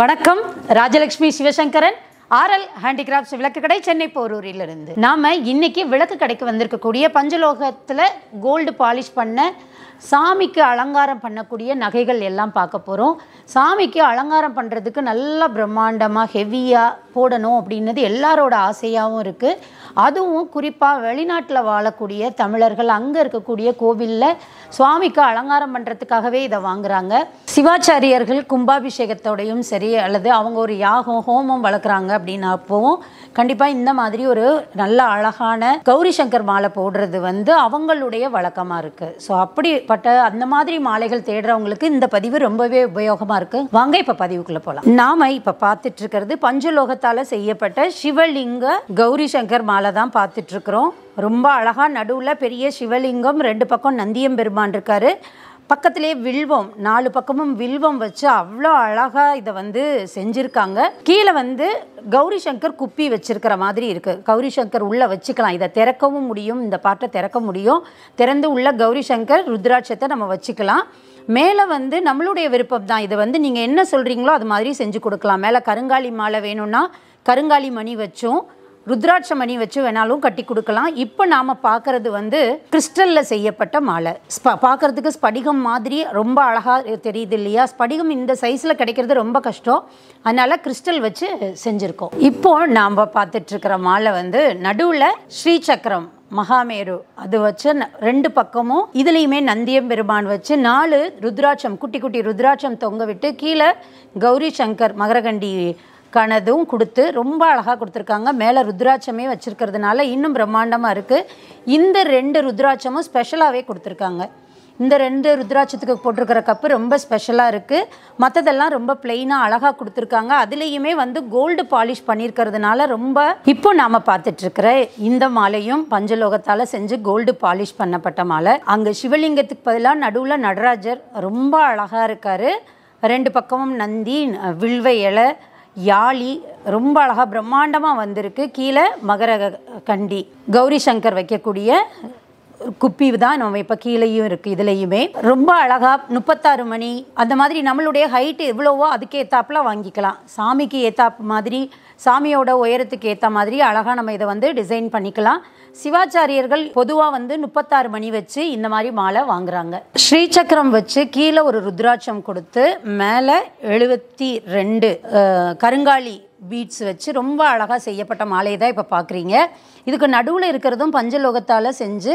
வணக்கம் Rajalakshmi Sivasankaran RL handicrafts விளக்கு கடை சென்னை போரூரிலிருந்து நாம் இன்றைக்கி விளக்கு கடைக்கு வந்திருக்கக்கூடிய பஞ்சலோகத்தில் கோல்டு பாலிஷ் பண்ண சாமிக்கு அலங்காரம் பண்ணக்கூடிய நகைகள் எல்லாம் பார்க்க போகிறோம் சாமிக்கு அலங்காரம் பண்ணுறதுக்கு நல்லா பிரம்மாண்டமாக ஹெவியாக போடணும் அப்படின்னது எல்லாரோட ஆசையாகவும் இருக்குது அதுவும் குறிப்பாக வெளிநாட்டில் வாழக்கூடிய தமிழர்கள் அங்கே இருக்கக்கூடிய கோவிலில் சுவாமிக்கு அலங்காரம் பண்ணுறதுக்காகவே இதை வாங்குறாங்க சிவாச்சாரியர்கள் கும்பாபிஷேகத்தோடையும் சரி அல்லது அவங்க ஒரு யாகம் ஹோமம் வளர்க்குறாங்க அப்படின்னா அப்போவும் கண்டிப்பாக இந்த மாதிரி ஒரு நல்ல அழகான கௌரி சங்கர் மாலை போடுறது வந்து அவங்களுடைய வழக்கமாக இருக்குது ஸோ அப்படிப்பட்ட அந்த மாதிரி மாலைகள் தேடுறவங்களுக்கு இந்த பதிவு ரொம்பவே உபயோகமாக இருக்குது வாங்க இப்போ பதிவுக்குள்ளே போகலாம் நாம் இப்போ பார்த்துட்டு இருக்கிறது பஞ்சலோகத்தால் செய்யப்பட்ட சிவலிங்க கௌரி சங்கர் மாலை சிற்பங்களை தான் பார்த்துட்ருக்குறோம் ரொம்ப அழகாக நடுவில் பெரிய சிவலிங்கம் ரெண்டு பக்கம் நந்தியம் பெருமான் இருக்கார் பக்கத்திலே வில்வம் நாலு பக்கமும் வில்வம் வச்சு அவ்வளோ அழகாக இதை வந்து செஞ்சுருக்காங்க கீழே வந்து கௌரி சங்கர் குப்பி வச்சுருக்கிற மாதிரி இருக்குது கௌரி சங்கர் உள்ளே வச்சுக்கலாம் இதை திறக்கவும் முடியும் இந்த பாட்டை திறக்க முடியும் திறந்து உள்ள கௌரி சங்கர் ருத்ராட்சத்தை நம்ம வச்சுக்கலாம் மேலே வந்து நம்மளுடைய விருப்பம் தான் இதை வந்து நீங்கள் என்ன சொல்கிறீங்களோ அது மாதிரி செஞ்சு கொடுக்கலாம் மேலே கருங்காலி மாலை வேணும்னா கருங்காலி மணி வச்சும் ருத்ராட்ச மணி வச்சு வேணாலும் கட்டி கொடுக்கலாம் இப்போ நாம் பார்க்கறது வந்து கிறிஸ்டலில் செய்யப்பட்ட மாலை ஸ்ப ஸ்படிகம் மாதிரி ரொம்ப அழகாக தெரியுது இல்லையா ஸ்படிகம் இந்த சைஸில் கிடைக்கிறது ரொம்ப கஷ்டம் அதனால் கிறிஸ்டல் வச்சு செஞ்சுருக்கோம் இப்போது நாம் பார்த்துட்ருக்கிற மாலை வந்து நடுவில் ஸ்ரீசக்கரம் மகாமேரு அது வச்சு ரெண்டு பக்கமும் இதுலேயுமே நந்தியம் பெருமான் வச்சு நாலு ருத்ராட்சம் குட்டி குட்டி ருத்ராட்சம் தொங்க விட்டு கீழே கௌரி சங்கர் மகரகண்டி கனதும் கொடுத்து ரொம்ப அழகாக கொடுத்துருக்காங்க மேலே ருத்ராட்சமே வச்சுருக்கிறதுனால இன்னும் பிரம்மாண்டமாக இருக்குது இந்த ரெண்டு ருத்ராட்சமும் ஸ்பெஷலாகவே கொடுத்துருக்காங்க இந்த ரெண்டு ருத்ராட்சத்துக்கு போட்டிருக்கிற கப்பு ரொம்ப ஸ்பெஷலாக இருக்குது மற்றதெல்லாம் ரொம்ப பிளெயினாக அழகாக கொடுத்துருக்காங்க அதுலேயுமே வந்து கோல்டு பாலிஷ் பண்ணியிருக்கிறதுனால ரொம்ப இப்போ நாம் பார்த்துட்ருக்கிற இந்த மாலையும் பஞ்சலோகத்தால் செஞ்சு கோல்டு பாலிஷ் பண்ணப்பட்ட மாலை அங்கே சிவலிங்கத்துக்கு பதிலாக நடுவில் நடராஜர் ரொம்ப அழகாக இருக்கார் ரெண்டு பக்கமும் நந்தி வில்வ இலை யாழி ரொம்ப அழகாக பிரம்மாண்டமாக வந்திருக்கு கீழே மகர கண்டி கௌரி சங்கர் வைக்கக்கூடிய குப்பி தான் நம்ம இப்போ கீழேயும் இருக்குது இதுலேயுமே ரொம்ப அழகாக முப்பத்தாறு மணி அந்த மாதிரி நம்மளுடைய ஹைட்டு எவ்வளவோ அதுக்கு ஏற்றாப்புல வாங்கிக்கலாம் சாமிக்கு ஏற்றாப்பு மாதிரி சாமியோட உயரத்துக்கு ஏற்ற மாதிரி அழகாக நம்ம இதை வந்து டிசைன் பண்ணிக்கலாம் சிவாச்சாரியர்கள் பொதுவாக வந்து முப்பத்தாறு மணி வச்சு இந்த மாதிரி மாலை வாங்குறாங்க ஸ்ரீசக்கரம் வச்சு கீழே ஒரு ருத்ராட்சம் கொடுத்து மேலே எழுபத்தி ரெண்டு கருங்காலி பீட்ஸ் வச்சு ரொம்ப அழகாக செய்யப்பட்ட மாலையை தான் இப்போ பார்க்குறீங்க இதுக்கு நடுவில் இருக்கிறதும் பஞ்சலோகத்தால் செஞ்சு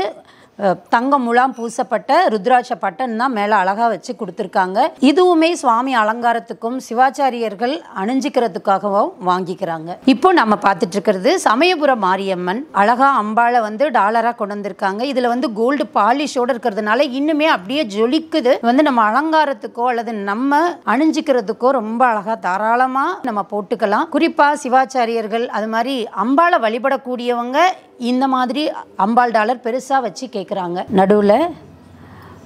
தங்க முலாம் பூசப்பட்ட ருத்ராட்ச பட்டன் தான் மேலே அழகாக வச்சு கொடுத்துருக்காங்க இதுவுமே சுவாமி அலங்காரத்துக்கும் சிவாச்சாரியர்கள் அணிஞ்சிக்கிறதுக்காகவும் வாங்கிக்கிறாங்க இப்போ நம்ம பார்த்துட்டு இருக்கிறது சமயபுரம் மாரியம்மன் அழகா அம்பாளை வந்து டாலராக கொண்டு வந்திருக்காங்க இதில் வந்து கோல்டு பாலிஷோடு இருக்கிறதுனால இன்னுமே அப்படியே ஜொலிக்குது வந்து நம்ம அலங்காரத்துக்கோ அல்லது நம்ம அணிஞ்சிக்கிறதுக்கோ ரொம்ப அழகாக தாராளமாக நம்ம போட்டுக்கலாம் குறிப்பாக சிவாச்சாரியர்கள் அது மாதிரி அம்பாளை வழிபடக்கூடியவங்க இந்த மாதிரி அம்பாள் டாலர் பெருசாக வச்சு கேட்குறாங்க நடுவில்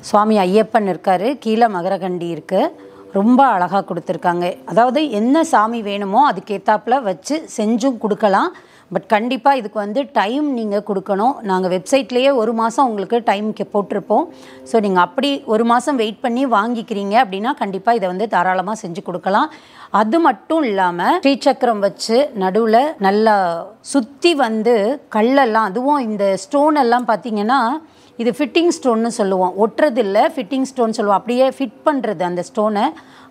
சுவாமி ஐயப்பன் இருக்கார் கீழே மகரகண்டி இருக்குது ரொம்ப அழகாக கொடுத்துருக்காங்க அதாவது என்ன சாமி வேணுமோ அதுக்கேற்றாப்புல வச்சு செஞ்சும் கொடுக்கலாம் பட் கண்டிப்பாக இதுக்கு வந்து டைம் நீங்கள் கொடுக்கணும் நாங்கள் வெப்சைட்லேயே ஒரு மாதம் உங்களுக்கு டைம் போட்டிருப்போம் ஸோ நீங்கள் அப்படி ஒரு மாதம் வெயிட் பண்ணி வாங்கிக்கிறீங்க அப்படின்னா கண்டிப்பாக இதை வந்து தாராளமாக செஞ்சு கொடுக்கலாம் அது மட்டும் இல்லாமல் ஸ்ரீசக்கரம் வச்சு நடுவில் நல்லா சுற்றி வந்து கல்லெல்லாம் அதுவும் இந்த ஸ்டோன் எல்லாம் பார்த்தீங்கன்னா இது ஃபிட்டிங் ஸ்டோன்னு சொல்லுவோம் ஒட்டுறது இல்லை ஃபிட்டிங் ஸ்டோன் சொல்லுவோம் அப்படியே ஃபிட் பண்ணுறது அந்த ஸ்டோனை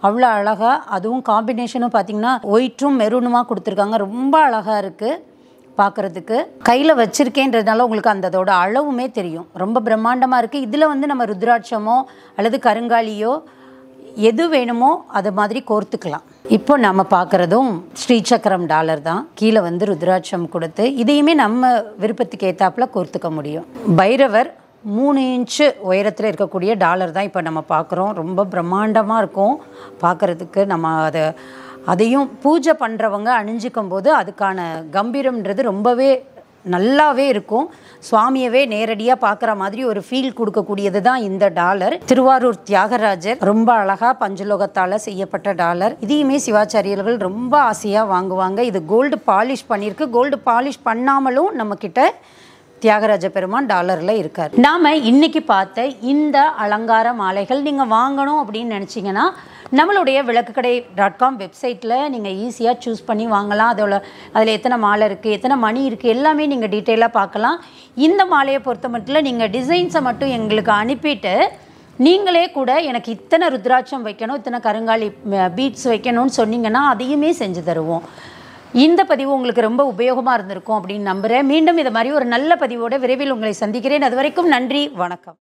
அவ்வளோ அழகாக அதுவும் காம்பினேஷனும் பார்த்திங்கன்னா ஒயிட்டும் மெரூனுமாக கொடுத்துருக்காங்க ரொம்ப அழகாக இருக்குது பார்க்குறதுக்கு கையில் வச்சுருக்கேன்றதுனால உங்களுக்கு அந்த அதோட அளவுமே தெரியும் ரொம்ப பிரம்மாண்டமாக இருக்குது இதில் வந்து நம்ம ருத்ராட்சமோ அல்லது கருங்காலியோ எது வேணுமோ அது மாதிரி கோர்த்துக்கலாம் இப்போ நம்ம பார்க்குறதும் ஸ்ரீசக்கரம் டாலர் தான் கீழே வந்து ருத்ராட்சம் கொடுத்து இதையுமே நம்ம விருப்பத்துக்கு ஏற்றாப்புல கோர்த்துக்க முடியும் பைரவர் மூணு இன்ச்சு உயரத்தில் இருக்கக்கூடிய டாலர் தான் இப்போ நம்ம பார்க்குறோம் ரொம்ப பிரம்மாண்டமாக இருக்கும் பார்க்குறதுக்கு நம்ம அதை அதையும் பூஜை பண்ணுறவங்க அணிஞ்சிக்கும் போது அதுக்கான கம்பீரம்ன்றது ரொம்பவே நல்லாவே இருக்கும் சுவாமியவே நேரடியாக பார்க்குற மாதிரி ஒரு ஃபீல் கொடுக்கக்கூடியது தான் இந்த டாலர் திருவாரூர் தியாகராஜர் ரொம்ப அழகாக பஞ்சலோகத்தால் செய்யப்பட்ட டாலர் இதையுமே சிவாச்சாரியர்கள் ரொம்ப ஆசையாக வாங்குவாங்க இது கோல்டு பாலிஷ் பண்ணியிருக்கு கோல்டு பாலிஷ் பண்ணாமலும் நம்மக்கிட்ட தியாகராஜ பெருமான் டாலரில் இருக்கார் நாம் இன்றைக்கி பார்த்த இந்த அலங்கார மாலைகள் நீங்கள் வாங்கணும் அப்படின்னு நினச்சிங்கன்னா நம்மளுடைய விளக்குக்கடை டாட் காம் வெப்சைட்டில் நீங்கள் ஈஸியாக சூஸ் பண்ணி வாங்கலாம் அதோட அதில் எத்தனை மாலை இருக்குது எத்தனை மணி இருக்குது எல்லாமே நீங்கள் டீட்டெயிலாக பார்க்கலாம் இந்த மாலையை பொறுத்த மட்டும் நீங்கள் டிசைன்ஸை மட்டும் எங்களுக்கு அனுப்பிட்டு நீங்களே கூட எனக்கு இத்தனை ருத்ராட்சம் வைக்கணும் இத்தனை கருங்காலி பீட்ஸ் வைக்கணும்னு சொன்னீங்கன்னா அதையுமே செஞ்சு தருவோம் இந்த பதிவு உங்களுக்கு ரொம்ப உபயோகமாக இருந்திருக்கும் அப்படின்னு நம்புகிறேன் மீண்டும் இது மாதிரி ஒரு நல்ல பதிவோடு விரைவில் உங்களை சந்திக்கிறேன் அது வரைக்கும் நன்றி வணக்கம்